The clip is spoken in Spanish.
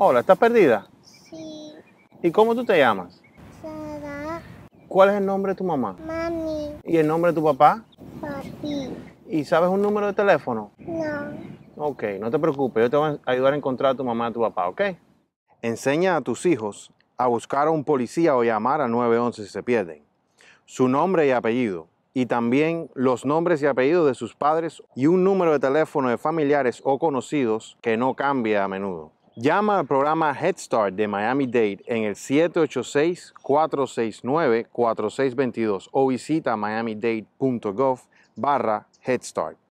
Hola, ¿estás perdida? Sí. ¿Y cómo tú te llamas? Sara. ¿Cuál es el nombre de tu mamá? Mami. ¿Y el nombre de tu papá? Papi. ¿Y sabes un número de teléfono? No. Ok, no te preocupes, yo te voy a ayudar a encontrar a tu mamá y a tu papá, ¿ok? Enseña a tus hijos a buscar a un policía o llamar a 911 si se pierden. Su nombre y apellido, y también los nombres y apellidos de sus padres y un número de teléfono de familiares o conocidos que no cambia a menudo. Llama al programa Head Start de Miami-Dade en el 786-469-4622 o visita miamidade.gov barra Head Start.